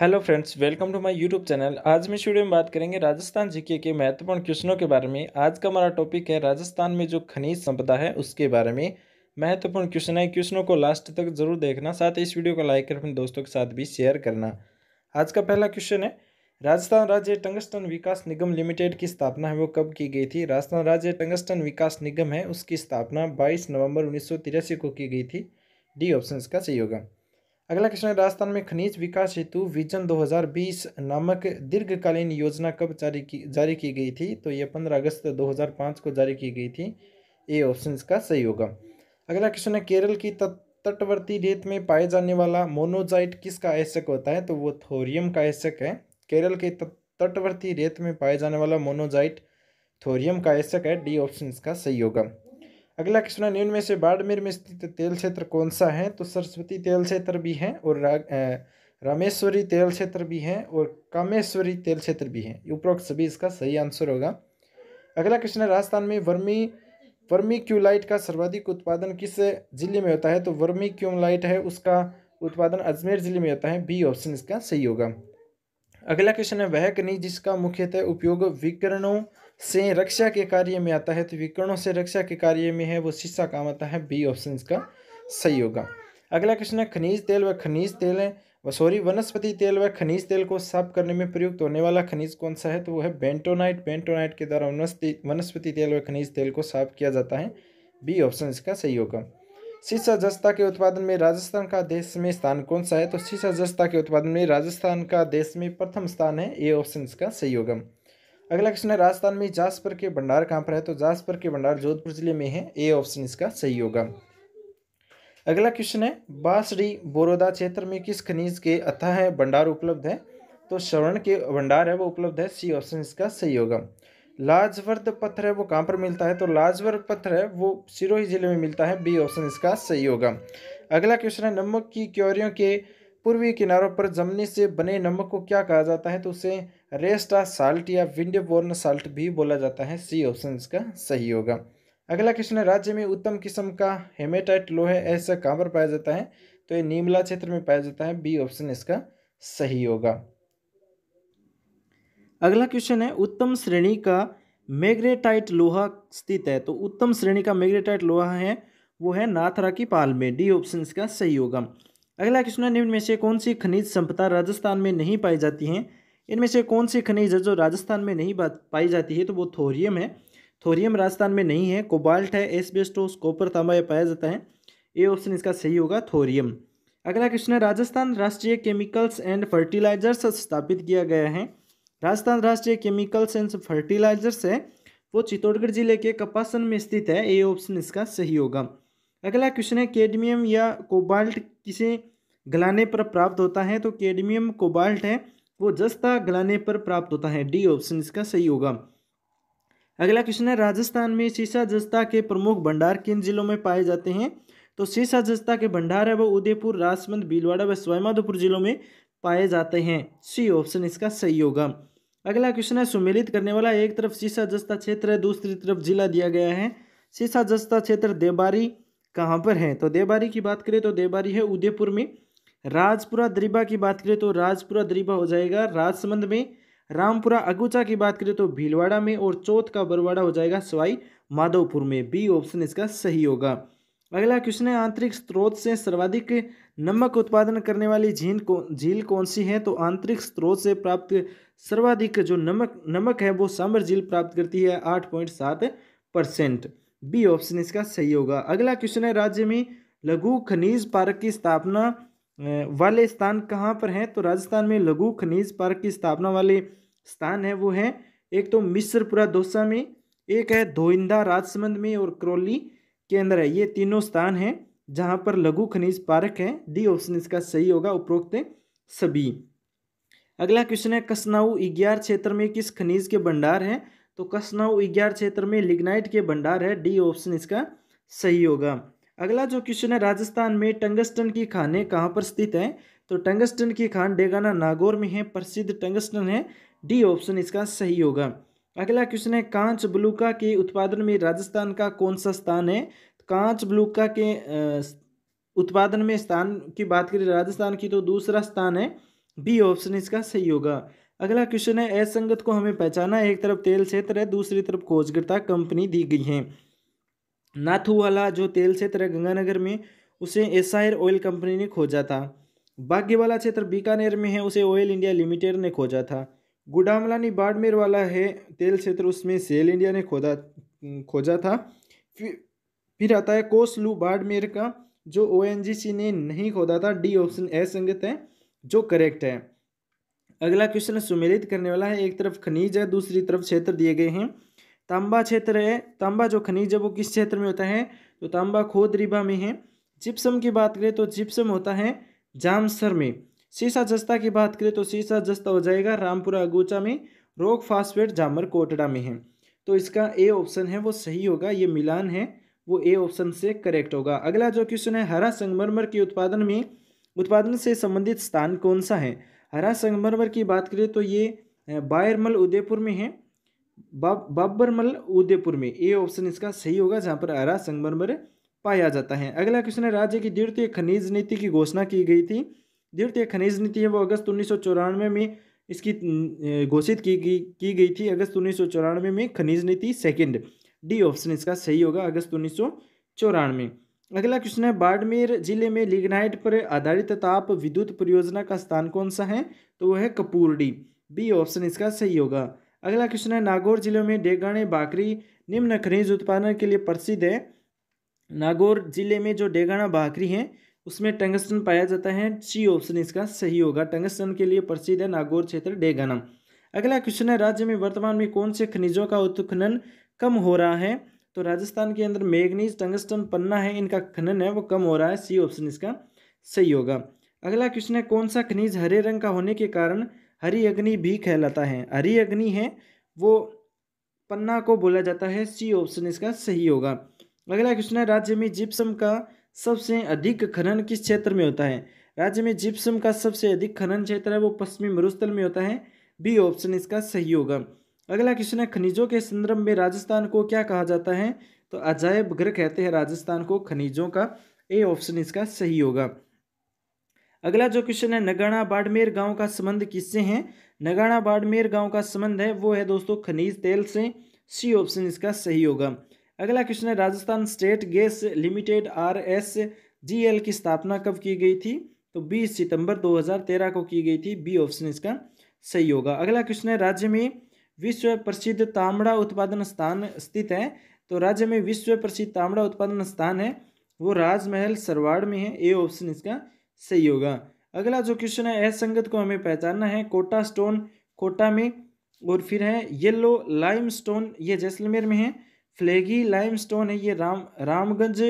hello friends welcome to my YouTube channel आज हम studio में बात करेंगे राजस्थान जीके के महत्वपूर्ण क्वेश्चनों के बारे में आज का हमारा टॉपिक है राजस्थान में जो खनिज संपदा है उसके बारे में महत्वपूर्ण क्वेश्चन है क्वेश्चनों को लास्ट तक जरूर देखना साथ ही इस वीडियो को लाइक कर अपने दोस्तों के साथ भी शेयर करना आज का पहला क्वेश्चन है राजस्थान राज्य टंगस्टन विकास निगम लिमिटेड की स्थापना है वो कब की गई थी राजस्थान राज्य टंगस्टन विकास निगम है उसकी स्थापना बाईस नवम्बर उन्नीस को की गई थी डी ऑप्शन का सही होगा अगला क्वेश्चन है राजस्थान में खनिज विकास हेतु विजन 2020 नामक दीर्घकालीन योजना कब जारी की जारी की गई थी तो यह 15 अगस्त 2005 को जारी की गई थी ए ऑप्शन का सही होगा अगला क्वेश्चन है केरल की तटवर्ती रेत में पाए जाने वाला मोनोजाइट किसका आवश्यक होता है तो वो थोरियम का आवश्यक है केरल के तटवर्ती रेत में पाए जाने वाला मोनोजाइट थोरियम का आवश्यक है डी ऑप्शन का सही होगा अगला क्वेश्चन है निम्न में से बाड़मेर में स्थित तेल क्षेत्र कौन सा है तो सरस्वती तेल क्षेत्र भी है और रामेश्वरी तेल क्षेत्र भी है और कामेश्वरी तेल क्षेत्र भी है उपरोक्त सभी इसका सही आंसर होगा अगला क्वेश्चन है राजस्थान में वर्मी वर्मी क्यूलाइट का सर्वाधिक उत्पादन किस जिले में होता है तो वर्मी क्यूलाइट है उसका उत्पादन अजमेर जिले में होता है बी ऑप्शन इसका सही होगा अगला क्वेश्चन है वह कनी जिसका मुख्यतः उपयोग विकरणों से रक्षा के कार्य में आता है तो विकर्णों से रक्षा के कार्य में है वो शीशा काम आता है बी ऑप्शन का सही होगा अगला क्वेश्चन है खनिज तेल व खनिज तेल है व सॉरी वनस्पति तेल व खनिज तेल को साफ करने में प्रयुक्त होने वाला खनिज कौन सा है तो वो है बेंटोनाइट बेंटोनाइट के द्वारा वनस्पति तेल व खनिज तेल को साफ किया जाता है बी ऑप्शन इसका सही होगा शीशा जस्ता के उत्पादन में राजस्थान का देश में स्थान कौन सा है तो शीशा जस्ता के उत्पादन में राजस्थान का देश में प्रथम स्थान है ए ऑप्शन इसका सही होगा अगला क्वेश्चन है राजस्थान में जासपर के भंडार कहाँ पर है तो जासपर के भंडार जोधपुर जिले में है ए ऑप्शन इसका सही होगा अगला क्वेश्चन है बासड़ी बोरोदा क्षेत्र में किस खनिज के अथाह भंडार उपलब्ध है तो स्वर्ण के भंडार है वो उपलब्ध है सी ऑप्शन इसका सही होगा लाजवर्द पत्थर है वो कहाँ पर मिलता है तो लाजवर्द पत्थर है वो सिरोही जिले में मिलता है बी ऑप्शन इसका सही होगा अगला क्वेश्चन है नमक की क्योरियों के पूर्वी किनारों पर जमने से बने नमक को क्या कहा जाता है तो उसे रेस्टा साल्ट या विंड बोर्न साल्ट भी बोला जाता है सी ऑप्शन इसका सही होगा अगला क्वेश्चन है राज्य में उत्तम किस्म का हेमेटाइट लोहे ऐसा कहाँ पर पाया जाता है तो ये नीमला क्षेत्र में पाया जाता है बी ऑप्शन इसका सही होगा अगला क्वेश्चन है उत्तम श्रेणी का मैग्रेटाइट लोहा स्थित है तो उत्तम श्रेणी का मेग्रेटाइट लोहा है वो है नाथरा की पाल में डी ऑप्शन इसका सही होगा अगला क्वेश्चन है निम्न में से कौन सी खनिज संपदा राजस्थान में नहीं पाई जाती है इनमें से कौन सी खनिज है जो राजस्थान में नहीं पाई जाती है तो वो थोरियम है थोरियम राजस्थान में नहीं है कोबाल्ट है एसबेस्टोस कॉपर तांबा पाया जाता है ए ऑप्शन इसका सही होगा थोरियम अगला क्वेश्चन है राजस्थान राष्ट्रीय केमिकल्स एंड फर्टिलाइजर्स स्थापित किया गया है राजस्थान राष्ट्रीय केमिकल्स एंड फर्टिलाइजर्स है वो चित्तौड़गढ़ जिले के कपासन में स्थित है ए ऑप्शन इसका सही होगा अगला क्वेश्चन है केडमियम या कोबाल्ट किसे गलाने पर प्राप्त होता है तो केडमियम कोबाल्ट है वो जस्ता गलाने पर प्राप्त होता है डी ऑप्शन इसका सही होगा अगला क्वेश्चन है राजस्थान में शीशा जस्ता के प्रमुख भंडार किन जिलों में पाए जाते हैं तो शीशा जस्ता के भंडार है वो उदयपुर राजसमंद भीलवाड़ा व स्वाईमाधोपुर जिलों में पाए जाते हैं सी ऑप्शन इसका सही होगा अगला क्वेश्चन है सुमेलित करने वाला एक तरफ शीशा जस्ता क्षेत्र है दूसरी तरफ जिला दिया गया है शीशा जस्ता क्षेत्र देबारी कहाँ पर है तो देबारी की बात करें तो देबारी है उदयपुर में राजपुरा दरीबा की बात करें तो राजपुरा दरीबा हो जाएगा राजसमंद में रामपुरा अगुचा की बात करें तो भीलवाड़ा में और चौथ का बरवाड़ा हो जाएगा सवाई माधोपुर में बी ऑप्शन इसका सही होगा अगला क्वेश्चन है आंतरिक स्रोत से सर्वाधिक नमक उत्पादन करने वाली झील को झील कौन सी है तो आंतरिक स्रोत से प्राप्त सर्वाधिक जो नमक नमक है वो सांबर झील प्राप्त करती है आठ पॉइंट सात परसेंट बी ऑप्शन इसका सही होगा अगला क्वेश्चन है राज्य में लघु खनिज पार्क की स्थापना वाले स्थान कहाँ पर हैं तो राजस्थान में लघु खनिज पार्क की स्थापना वाले स्थान है वो है एक तो मिश्रपुरा दोसा में एक है धोइंदा राजसमंद में और करौली के अंदर है ये तीनों स्थान हैं जहाँ पर लघु खनिज पार्क है डी ऑप्शन इसका सही होगा उपरोक्त सभी अगला क्वेश्चन है कसनाऊ इग्यार क्षेत्र में किस खनिज के भंडार हैं तो कसनाऊ इग्यार क्षेत्र में लिग्नाइट के भंडार है डी ऑप्शन इसका सही होगा अगला जो क्वेश्चन है राजस्थान में टंगस्टन की खाने कहाँ पर स्थित हैं तो टंगस्टन की खान डेगाना नागौर में है प्रसिद्ध टंगस्टन है डी ऑप्शन इसका सही होगा अगला क्वेश्चन है कांच ब्लूका के उत्पादन में राजस्थान का कौन सा स्थान है तो कांच ब्लूका के उत्पादन में स्थान की बात करें राजस्थान की तो दूसरा स्थान है बी ऑप्शन इसका सही होगा अगला क्वेश्चन है असंगत को हमें पहचाना एक तरफ तेल क्षेत्र है दूसरी तरफ खोजकर्ता कंपनी दी गई है नाथू वाला जो तेल क्षेत्र है गंगानगर में उसे एसआईर ऑयल कंपनी ने खोजा था बागी वाला क्षेत्र बीकानेर में है उसे ऑयल इंडिया लिमिटेड ने खोजा था गुडामलानी बाड़मेर वाला है तेल क्षेत्र उसमें सेल इंडिया ने खोदा खोजा था फिर फिर आता है कोसलू बाड़मेर का जो ओ ने नहीं खोदा था डी ऑप्शन ए संगत है जो करेक्ट है अगला क्वेश्चन सुमेलित करने वाला है एक तरफ खनिज है दूसरी तरफ क्षेत्र दिए गए हैं तांबा क्षेत्र है तांबा जो खनिज है वो किस क्षेत्र में होता है तो तांबा खोद रिबा में है जिप्सम की बात करें तो जिप्सम होता है जामसर में सीसा जस्ता की बात करें तो सीसा जस्ता हो जाएगा रामपुरा अगोचा में रोक फास्फेट जामर कोटड़ा में है तो इसका ए ऑप्शन है वो सही होगा ये मिलान है वो ए ऑप्शन से करेक्ट होगा अगला जो क्वेश्चन है हरा संगमरमर के उत्पादन में उत्पादन से संबंधित स्थान कौन सा है हरा संगमरमर की बात करें तो ये बायरमल उदयपुर में है बाब बाबरमल उदयपुर में ए ऑप्शन इसका सही होगा जहाँ पर आरा संगमरमर पाया जाता है अगला क्वेश्चन है राज्य की द्वितीय खनिज नीति की घोषणा की गई थी द्वितीय खनिज नीति है वो अगस्त उन्नीस में इसकी घोषित की गई की गई थी अगस्त उन्नीस में खनिज नीति सेकंड डी ऑप्शन इसका सही होगा अगस्त उन्नीस अगला क्वेश्चन है बाड़मेर जिले में लिग्नाइट पर आधारित ताप विद्युत परियोजना का स्थान कौन सा है तो वह है कपूरडी बी ऑप्शन इसका सही होगा अगला क्वेश्चन है नागौर जिले में डेगाने भाकरी निम्न खनिज उत्पादन के लिए प्रसिद्ध है नागौर जिले में जो डेगाना भाकरी है उसमें टंगस्टन पाया जाता है सी ऑप्शन इसका सही होगा टंगस्टन के लिए प्रसिद्ध है नागौर क्षेत्र डेगाना अगला क्वेश्चन है राज्य में वर्तमान में कौन से खनिजों का उत्खनन कम हो रहा है तो राजस्थान के अंदर मेगनीज टंगस्टन पन्ना है इनका खनन है वो कम हो रहा है सी ऑप्शन इसका सही होगा अगला क्वेश्चन है कौन सा खनिज हरे रंग का होने के कारण हरी अग्नि भी कहलाता है हरी अग्नि है वो पन्ना को बोला जाता है सी ऑप्शन इसका सही होगा अगला क्वेश्चन है राज्य में जिप्सम का सबसे अधिक खनन किस क्षेत्र में होता है राज्य में जिप्सम का सबसे अधिक खनन क्षेत्र है वो पश्चिमी मरुस्थल में होता है बी ऑप्शन इसका सही होगा अगला क्वेश्चन है खनिजों के संदर्भ में राजस्थान को क्या कहा जाता है तो अजायब घर कहते हैं राजस्थान को खनिजों का ए ऑप्शन इसका सही होगा अगला जो क्वेश्चन है नगाना बाड़मेर गांव का संबंध किससे है नगाना बाड़मेर गांव का संबंध है वो है दोस्तों खनिज तेल से सी ऑप्शन इसका सही होगा अगला क्वेश्चन है Rajasthan state gas limited R S G L की स्थापना कब की गई थी तो 20 सितंबर 2013 को की गई थी बी ऑप्शन इसका सही होगा अगला क्वेश्चन है राज्य में विश्व प्रसिद्ध तांबड़ा उत्पादन स्थान स्थित है तो राज्य में विश्व प्रसिद्ध तांबड़ा उत्पादन स्थान है वो राजमहल सरवाड़ में है ए ऑप्शन इसका सही होगा अगला जो क्वेश्चन है असंगत को हमें पहचानना है कोटा स्टोन कोटा में और फिर है येलो लाइम स्टोन ये जैसलमेर में है फ्लेगी लाइम स्टोन है ये राम रामगंज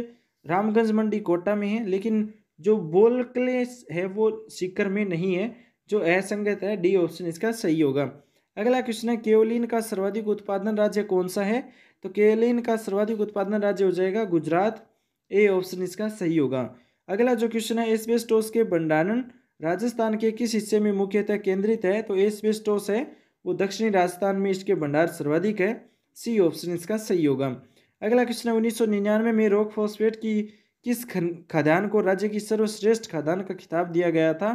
रामगंज मंडी कोटा में है लेकिन जो बोलकले है वो सीकर में नहीं है जो असंगत है डी ऑप्शन इसका सही होगा अगला क्वेश्चन है केवलिन का सर्वाधिक उत्पादन राज्य कौन सा है तो केवलिन का सर्वाधिक उत्पादन राज्य हो जाएगा गुजरात ए ऑप्शन इसका सही होगा अगला जो क्वेश्चन है एसबेस्टोस के भंडारण राजस्थान के किस हिस्से में मुख्यतः केंद्रित है तो एसबेस्टोस है वो दक्षिणी राजस्थान में इसके भंडार सर्वाधिक है सी ऑप्शन इसका सही होगा अगला क्वेश्चन है उन्नीस में, में रोक फॉस्फेट की किस खदान को राज्य की सर्वश्रेष्ठ खदान का खिताब दिया गया था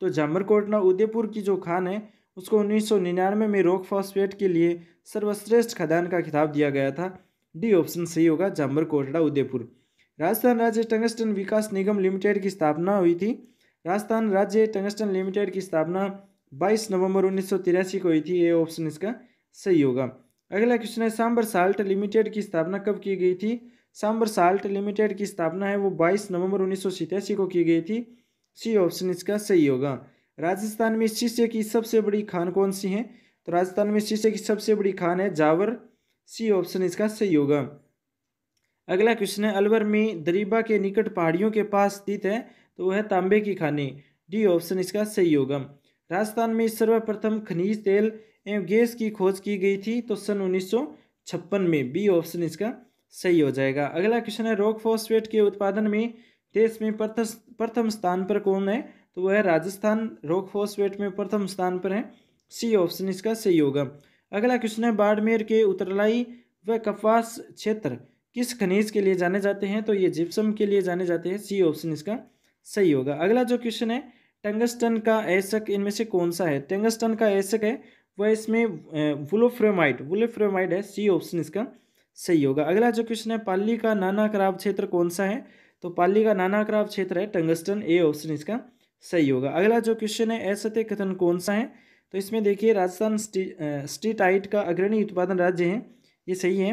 तो जामरकोटना उदयपुर की जो खान है उसको उन्नीस में, में रोक फॉस्फेट के लिए सर्वश्रेष्ठ खदान का खिताब दिया गया था डी ऑप्शन सही होगा जाम्बर कोटड़ा उदयपुर राजस्थान राज्य टंगस्टन विकास निगम लिमिटेड की स्थापना हुई थी राजस्थान राज्य टंगस्टन लिमिटेड की स्थापना 22 नवंबर उन्नीस को हुई थी ये ऑप्शन इसका सही होगा अगला क्वेश्चन है सांबर साल्ट लिमिटेड की स्थापना कब की गई थी सांबर साल्ट लिमिटेड की स्थापना है वो 22 नवंबर उन्नीस को की गई थी सी ऑप्शन इसका सही होगा राजस्थान में शीशे की सबसे बड़ी खान कौन सी है तो राजस्थान में शीशे की सबसे बड़ी खान है जावर सी ऑप्शन इसका सही होगा अगला क्वेश्चन है अलवर में दरीबा के निकट पहाड़ियों के पास स्थित है तो वह है तांबे की खानी डी ऑप्शन इसका सही होगा राजस्थान में सर्वप्रथम खनिज तेल एवं गैस की खोज की गई थी तो सन उन्नीस में बी ऑप्शन इसका सही हो जाएगा अगला क्वेश्चन है रॉक फॉस्फेट के उत्पादन में देश में प्रथम प्रथम स्थान पर कौन है तो वह राजस्थान रॉक फॉस्फेट में प्रथम स्थान पर है सी ऑप्शन इसका सही होगा अगला क्वेश्चन है बाड़मेर के उतरलाई व कपास क्षेत्र किस खनिज के लिए जाने जाते हैं तो ये जिप्सम के लिए जाने जाते हैं सी ऑप्शन इसका सही होगा अगला जो क्वेश्चन है टंगस्टन का एसक इनमें से कौन सा है टंगस्टन का एसक है वह इसमें वुलोफ्रेमाइड वुलोफ्रेमाइड है सी ऑप्शन इसका सही होगा अगला जो क्वेश्चन है पाली का नाना खराब क्षेत्र कौन सा है तो पाली का नाना खराब क्षेत्र है टंगस्टन ए ऑप्शन इसका सही होगा अगला जो क्वेश्चन है असत्य कथन कौन सा है तो इसमें देखिए राजस्थान स्टीटाइट का अग्रणी उत्पादन राज्य है ये सही है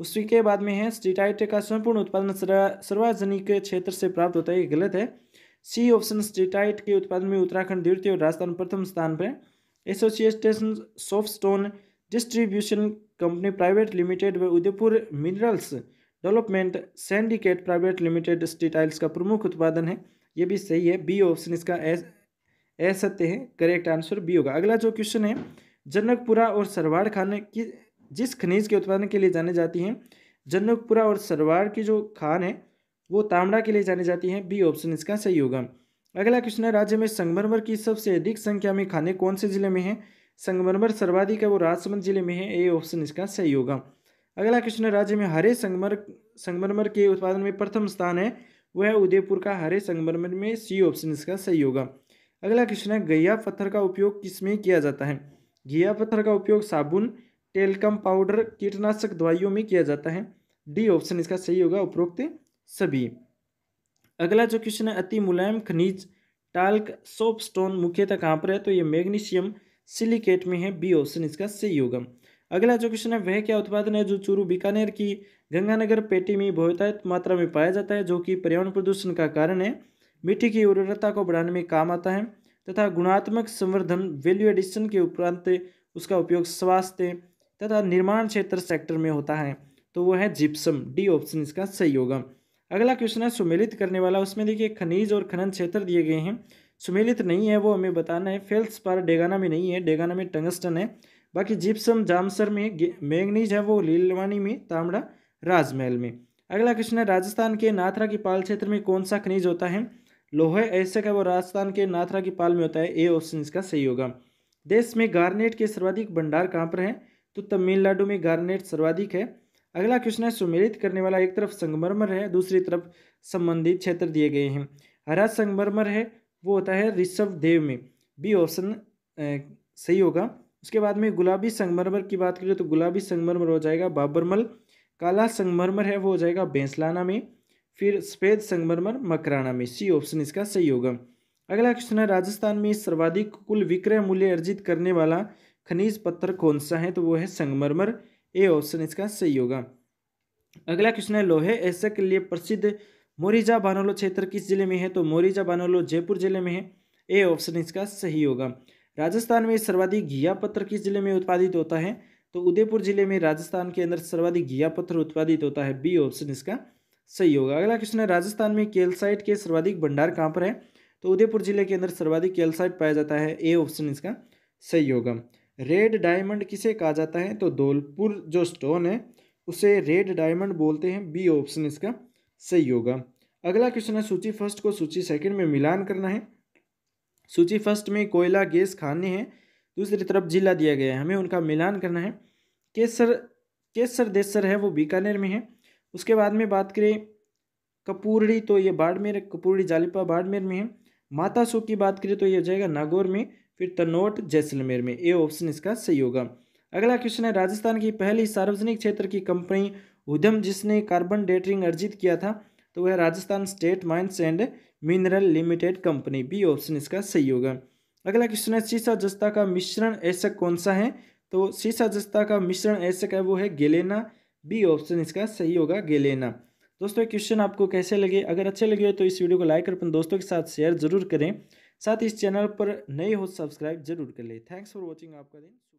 उसी के बाद में है स्टीटाइट का संपूर्ण उत्पादन सार्वजनिक क्षेत्र से प्राप्त होता है ये गलत है सी ऑप्शन स्टीटाइट के उत्पादन में उत्तराखंड द्वितीय और राजस्थान प्रथम स्थान पर association soft stone distribution company private limited व Udaipur minerals development syndicate private limited steatites का प्रमुख उत्पादन है ये भी सही है बी ऑप्शन इसका ए सत्य है करेक्ट आंसर बी होगा अगला जो क्वेश्चन है जनकपुरा और सरवाड़ खाने की जिस खनिज के उत्पादन के लिए जाने जाती हैं जनकपुरा और सरवार की जो खान है वो तामड़ा के लिए जाने जाती हैं बी ऑप्शन इसका सही होगा अगला क्वेश्चन है राज्य में संगमरमर की सबसे अधिक संख्या में खाने कौन से जिले में है संगमरमर सर्वाधिक है वो राजसमंद जिले में है ए ऑप्शन इसका सही होगा अगला क्वेश्चन है राज्य में हरे संगमर संगमरमर के उत्पादन में प्रथम स्थान है वह है उदयपुर का हरे संगमरमर में सी ऑप्शन इसका सही होगा अगला क्वेश्चन है गैया पत्थर का उपयोग किसमें किया जाता है घिया पत्थर का उपयोग साबुन टेलकम पाउडर कीटनाशक दवाइयों में किया जाता है डी ऑप्शन इसका सही होगा उपरोक्त सभी अगला जो क्वेश्चन है अति मुलायम खनिज टाल्क सोप स्टोन मुख्यतः कहाँ पर है तो ये मैग्नीशियम सिलिकेट में है बी ऑप्शन इसका सही होगा अगला जो क्वेश्चन है वह क्या उत्पादन है जो चूरू बीकानेर की गंगानगर पेटी में बहुतायत मात्रा में पाया जाता है जो कि पर्यावरण प्रदूषण का कारण है मिट्टी की उर्वरता को बढ़ाने में काम आता है तथा गुणात्मक संवर्धन वैल्यू एडिशन के उपरांत उसका उपयोग स्वास्थ्य तथा निर्माण क्षेत्र सेक्टर में होता है तो वो है जिप्सम डी ऑप्शन इसका सही होगा अगला क्वेश्चन है सुमेलित करने वाला उसमें देखिए खनिज और खनन क्षेत्र दिए गए हैं सुमेलित नहीं है वो हमें बताना है फेल्स पर डेगाना में नहीं है डेगाना में टंगस्टन है बाकी जिप्सम जामसर में मैंगनीज है वो लीलवानी में तामड़ा राजमहल में अगला क्वेश्चन है राजस्थान के नाथरा की पाल क्षेत्र में कौन सा खनिज होता है लोहे ऐसे का वो राजस्थान के नाथरा की पाल में होता है ए ऑप्शन इसका सही होगा देश में गार्नेट के सर्वाधिक भंडार कहाँ पर है तो तमिलनाडु में गार्नेट सर्वाधिक है अगला क्वेश्चन है सुमेलित करने वाला एक तरफ संगमरमर है दूसरी तरफ संबंधित क्षेत्र दिए गए हैं हरा संगमरमर है वो होता है ऋषभ देव में बी ऑप्शन सही होगा उसके बाद में गुलाबी संगमरमर की बात करें तो गुलाबी संगमरमर हो जाएगा बाबरमल काला संगमरमर है वो हो जाएगा बेंसलाना में फिर सफ़ेद संगमरमर मकराना में सी ऑप्शन इसका सही होगा अगला क्वेश्चन है राजस्थान में सर्वाधिक कुल विक्रय मूल्य अर्जित करने वाला खनिज पत्थर कौन सा है तो वो है संगमरमर ए ऑप्शन इसका सही होगा अगला क्वेश्चन है लोहे ऐसा के लिए प्रसिद्ध मोरिजा बानोलो क्षेत्र किस जिले में है तो मोरिजा बानोलो जयपुर जिले में है ए ऑप्शन इसका सही होगा राजस्थान में सर्वाधिक घिया पत्र किस जिले में उत्पादित होता है तो उदयपुर जिले में राजस्थान के अंदर सर्वाधिक घिया पत्र उत्पादित होता है बी ऑप्शन इसका सही होगा अगला क्वेश्चन है राजस्थान में केलसाइट के सर्वाधिक भंडार कहाँ पर है तो उदयपुर जिले के अंदर सर्वाधिक केलसाइट पाया जाता है ए ऑप्शन इसका सही होगा रेड डायमंड किसे कहा जाता है तो धौलपुर जो स्टोन है उसे रेड डायमंड बोलते हैं बी ऑप्शन इसका सही होगा अगला क्वेश्चन है सूची फर्स्ट को सूची सेकंड में मिलान करना है सूची फर्स्ट में कोयला गैस खाने हैं दूसरी तरफ जिला दिया गया है हमें उनका मिलान करना है केसर केसर देसर है वो बीकानेर में है उसके बाद में बात करें कपूरड़ी तो ये बाड़मेर कपूरड़ी जालिपा बाड़मेर में है माता सुख की बात करें तो ये हो जाएगा नागौर में फिर तनोट जैसलमेर में ए ऑप्शन इसका सही होगा अगला क्वेश्चन है राजस्थान की पहली सार्वजनिक क्षेत्र की कंपनी उद्यम जिसने कार्बन डेटरिंग अर्जित किया था तो वह Rajasthan state mines and mineral limited company B option इसका सही होगा अगला क्वेश्चन है सीसा जस्ता का मिश्रण ऐसा कौन सा है तो सीसा जस्ता का मिश्रण ऐसा है वो है गेलेना बी ऑप्शन इसका सही होगा गेलेना दोस्तों क्वेश्चन आपको कैसे लगे अगर अच्छे लगे तो इस वीडियो को लाइक कर अपन दोस्तों के साथ शेयर जरूर करें साथ इस चैनल पर नए हो सब्सक्राइब जरूर कर ले थैंक्स फॉर वॉचिंग आपका दिन